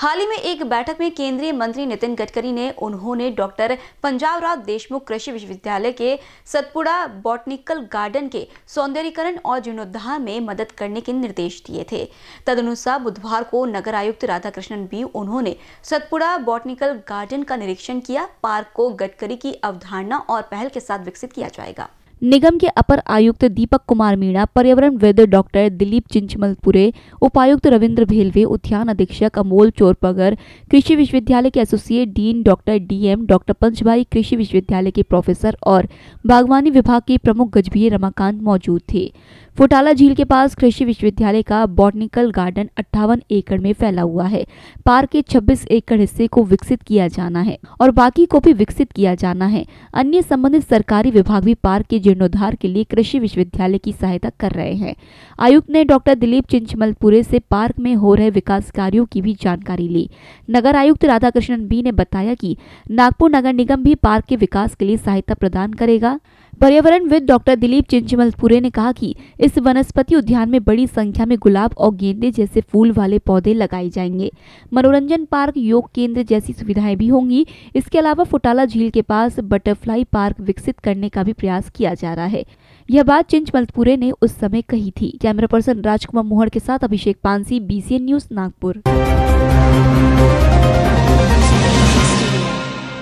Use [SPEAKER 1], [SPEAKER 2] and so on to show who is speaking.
[SPEAKER 1] हाल ही में एक बैठक में केंद्रीय मंत्री नितिन गडकरी ने उन्होंने डॉक्टर पंजाबराव देशमुख कृषि विश्वविद्यालय के सतपुड़ा बॉटनिकल गार्डन के सौंदर्यीकरण और जीर्णोद्धार में मदद करने के निर्देश दिए थे तदनुसार बुधवार को नगर आयुक्त राधाकृष्णन भी उन्होंने सतपुड़ा बॉटनिकल गार्डन का निरीक्षण किया पार्क को गडकरी की अवधारणा और पहल के साथ विकसित किया जाएगा निगम के अपर आयुक्त दीपक कुमार मीणा पर्यावरण पर्यावरणविद डॉक्टर दिलीप चिंचमलपुरे उपायुक्त रविंद्र भेलवे उद्यान अधीक्षक अमोल चोरपगर कृषि विश्वविद्यालय के associate dean doctor D M doctor Panchbhai कृषि विश्वविद्यालय के प्रोफेसर और बागवानी विभाग के प्रमुख गजबीय रमाकांत मौजूद थे फुटाला झील के पास कृषि विश्वविद्यालय का बॉटनिकल गार्डन अट्ठावन एकड़ में फैला हुआ है पार्क के 26 एकड़ हिस्से को विकसित किया जाना है और बाकी को भी विकसित किया जाना है अन्य संबंधित सरकारी विभाग भी पार्क के जीर्णोद्वार के लिए कृषि विश्वविद्यालय की सहायता कर रहे हैं आयुक्त ने डॉक्टर दिलीप चिंचमलपुरे से पार्क में हो रहे विकास कार्यो की भी जानकारी ली नगर आयुक्त राधाकृष्णन बी ने बताया की नागपुर नगर निगम भी पार्क के विकास के लिए सहायता प्रदान करेगा पर्यावरणविद डॉक्टर दिलीप चिंचमलपुरे ने कहा कि इस वनस्पति उद्यान में बड़ी संख्या में गुलाब और गेंदे जैसे फूल वाले पौधे लगाए जाएंगे मनोरंजन पार्क योग केंद्र जैसी सुविधाएं भी होंगी इसके अलावा फुटाला झील के पास बटरफ्लाई पार्क विकसित करने का भी प्रयास किया जा रहा है यह बात चिंचमलपुरे ने उस समय कही थी कैमरा पर्सन राजकुमार मोहर के साथ अभिषेक पानसी बी न्यूज नागपुर